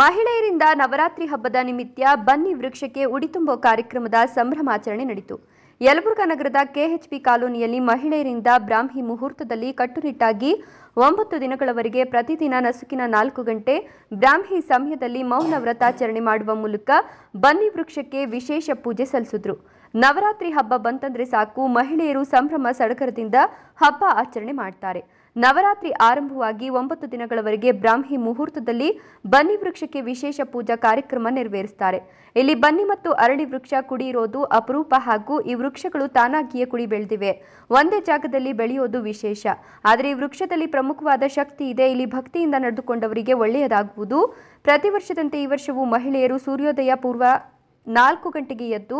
ಮಹಿಳೆಯರಿಂದ ನವರಾತ್ರಿ ಹಬ್ಬದ ನಿಮಿತ್ತ ಬನ್ನಿ ವೃಕ್ಷಕ್ಕೆ ಉಡಿ ಉಡಿತುಂಬೋ ಕಾರ್ಯಕ್ರಮದ ಸಂಭ್ರಮಾಚರಣೆ ನಡೆಯಿತು ಯಲಬುರ್ಗ ನಗರದ ಕೆಎಚ್ಪಿ ಕಾಲೋನಿಯಲ್ಲಿ ಮಹಿಳೆಯರಿಂದ ಬ್ರಾಹ್ಮಿ ಮುಹೂರ್ತದಲ್ಲಿ ಕಟ್ಟುನಿಟ್ಟಾಗಿ ಒಂಬತ್ತು ದಿನಗಳವರೆಗೆ ಪ್ರತಿದಿನ ನಸುಕಿನ ನಾಲ್ಕು ಗಂಟೆ ಬ್ರಾಹ್ಮಿ ಸಮಯದಲ್ಲಿ ಮೌನ ವ್ರತಾಚರಣೆ ಮಾಡುವ ಮೂಲಕ ಬನ್ನಿ ವೃಕ್ಷಕ್ಕೆ ವಿಶೇಷ ಪೂಜೆ ಸಲ್ಲಿಸಿದ್ರು ನವರಾತ್ರಿ ಹಬ್ಬ ಬಂತಂದ್ರೆ ಸಾಕು ಮಹಿಳೆಯರು ಸಂಭ್ರಮ ಸಡಗರದಿಂದ ಹಬ್ಬ ಆಚರಣೆ ಮಾಡ್ತಾರೆ ನವರಾತ್ರಿ ಆರಂಭವಾಗಿ ಒಂಬತ್ತು ದಿನಗಳವರೆಗೆ ಬ್ರಾಹ್ಮಿ ಮುಹೂರ್ತದಲ್ಲಿ ಬನ್ನಿ ವೃಕ್ಷಕ್ಕೆ ವಿಶೇಷ ಪೂಜಾ ಕಾರ್ಯಕ್ರಮ ನೆರವೇರಿಸುತ್ತಾರೆ ಇಲ್ಲಿ ಬನ್ನಿ ಮತ್ತು ಅರಳಿ ವೃಕ್ಷ ಕುಡಿಯಿರೋದು ಅಪರೂಪ ಹಾಗೂ ಈ ವೃಕ್ಷಗಳು ತಾನಾಗಿಯೇ ಕುಡಿ ಬೆಳೆದಿವೆ ಒಂದೇ ಜಾಗದಲ್ಲಿ ಬೆಳೆಯೋದು ವಿಶೇಷ ಆದರೆ ಈ ವೃಕ್ಷದಲ್ಲಿ ಪ್ರಮುಖವಾದ ಶಕ್ತಿ ಇದೆ ಇಲ್ಲಿ ಭಕ್ತಿಯಿಂದ ನಡೆದುಕೊಂಡವರಿಗೆ ಒಳ್ಳೆಯದಾಗುವುದು ಪ್ರತಿ ವರ್ಷದಂತೆ ಈ ವರ್ಷವೂ ಮಹಿಳೆಯರು ಸೂರ್ಯೋದಯ ಪೂರ್ವ ನಾಲ್ಕು ಗಂಟೆಗೆ ಎದ್ದು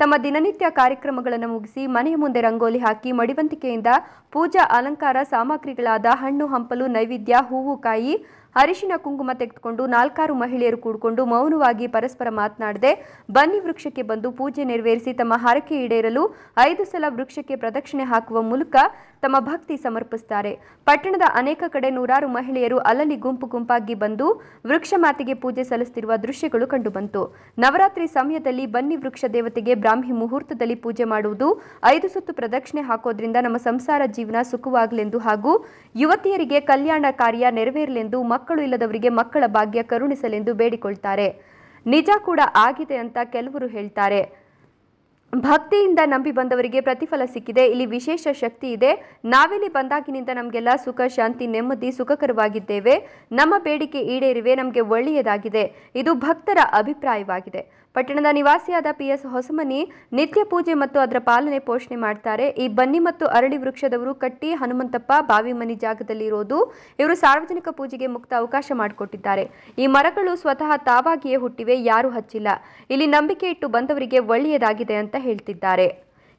ತಮ್ಮ ದಿನನಿತ್ಯ ಕಾರ್ಯಕ್ರಮಗಳನ್ನು ಮುಗಿಸಿ ಮನೆಯ ಮುಂದೆ ರಂಗೋಲಿ ಹಾಕಿ ಮಡಿವಂತಿಕೆಯಿಂದ ಪೂಜಾ ಅಲಂಕಾರ ಸಾಮಗ್ರಿಗಳಾದ ಹಣ್ಣು ಹಂಪಲು ನೈವೇದ್ಯ ಹೂವು ಕಾಯಿ ಅರಿಶಿನ ಕುಂಕುಮ ತೆಗೆದುಕೊಂಡು ನಾಲ್ಕಾರು ಮಹಿಳೆಯರು ಕೂಡಿಕೊಂಡು ಮೌನವಾಗಿ ಪರಸ್ಪರ ಮಾತನಾಡದೆ ಬನ್ನಿ ವೃಕ್ಷಕ್ಕೆ ಬಂದು ಪೂಜೆ ನೆರವೇರಿಸಿ ತಮ್ಮ ಹರಕೆ ಈಡೇರಲು ಐದು ಸಲ ವೃಕ್ಷಕ್ಕೆ ಪ್ರದಕ್ಷಿಣೆ ಹಾಕುವ ಮೂಲಕ ತಮ್ಮ ಭಕ್ತಿ ಸಮರ್ಪಿಸುತ್ತಾರೆ ಪಟ್ಟಣದ ಅನೇಕ ಕಡೆ ನೂರಾರು ಮಹಿಳೆಯರು ಅಲ್ಲಲ್ಲಿ ಗುಂಪು ಗುಂಪಾಗಿ ಬಂದು ವೃಕ್ಷ ಮಾತೆಗೆ ಪೂಜೆ ಸಲ್ಲಿಸುತ್ತಿರುವ ದೃಶ್ಯಗಳು ಕಂಡುಬಂತು ನವರಾತ್ರಿ ಸಮಯದಲ್ಲಿ ಬನ್ನಿ ವೃಕ್ಷ ದೇವತೆಗೆ ಬ್ರಾಹ್ಮಿ ಮುಹೂರ್ತದಲ್ಲಿ ಪೂಜೆ ಮಾಡುವುದು ಐದು ಸುತ್ತು ಪ್ರದಕ್ಷಿಣೆ ಹಾಕೋದ್ರಿಂದ ನಮ್ಮ ಸಂಸಾರ ಜೀವನ ಸುಖವಾಗಲೆಂದು ಹಾಗೂ ಯುವತಿಯರಿಗೆ ಕಲ್ಯಾಣ ಕಾರ್ಯ ನೆರವೇರಲೆಂದು ಮಕ್ಕಳು ಮಕ್ಕಳು ಇಲ್ಲದವರಿಗೆ ಮಕ್ಕಳ ಭಾಗ್ಯ ಕರುಣಿಸಲೆಂದು ಬೇಡಿಕೊಳ್ತಾರೆ ನಿಜ ಕೂಡ ಆಗಿದೆ ಅಂತ ಕೆಲವರು ಹೇಳ್ತಾರೆ ಭಕ್ತಿಯಿಂದ ನಂಬಿ ಬಂದವರಿಗೆ ಪ್ರತಿಫಲ ಸಿಕ್ಕಿದೆ ಇಲ್ಲಿ ವಿಶೇಷ ಶಕ್ತಿ ಇದೆ ನಾವಿಲ್ಲಿ ಬಂದಾಗಿನಿಂದ ನಮಗೆಲ್ಲ ಸುಖ ಶಾಂತಿ ನೆಮ್ಮದಿ ಸುಖಕರವಾಗಿದ್ದೇವೆ ನಮ್ಮ ಬೇಡಿಕೆ ಈಡೇರಿವೆ ನಮಗೆ ಒಳ್ಳೆಯದಾಗಿದೆ ಇದು ಭಕ್ತರ ಅಭಿಪ್ರಾಯವಾಗಿದೆ ಪಟ್ಟಣದ ನಿವಾಸಿಯಾದ ಪಿಎಸ್ ಹೊಸಮನಿ ನಿತ್ಯ ಪೂಜೆ ಮತ್ತು ಅದರ ಪಾಲನೆ ಪೋಷಣೆ ಮಾಡ್ತಾರೆ ಈ ಬನ್ನಿ ಮತ್ತು ಅರಳಿ ವೃಕ್ಷದವರು ಕಟ್ಟಿ ಹನುಮಂತಪ್ಪ ಬಾವಿಮನಿ ಜಾಗದಲ್ಲಿ ಇರೋದು ಇವರು ಸಾರ್ವಜನಿಕ ಪೂಜೆಗೆ ಮುಕ್ತ ಅವಕಾಶ ಮಾಡಿಕೊಟ್ಟಿದ್ದಾರೆ ಈ ಮರಗಳು ಸ್ವತಃ ತಾವಾಗಿಯೇ ಹುಟ್ಟಿವೆ ಯಾರು ಹಚ್ಚಿಲ್ಲ ಇಲ್ಲಿ ನಂಬಿಕೆ ಇಟ್ಟು ಬಂದವರಿಗೆ ಒಳ್ಳೆಯದಾಗಿದೆ ಅಂತ ಹೇಳ್ತಿದ್ದಾರೆ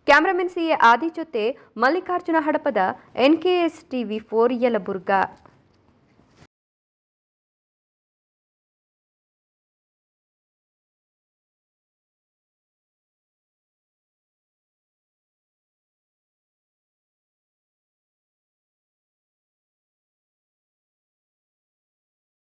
ಕ್ಯಾಮ್ರಾಮನ್ ಸಿಎ ಆದಿ ಜೊತೆ Mallikarjuna Hadapada NKS TV four Yelburga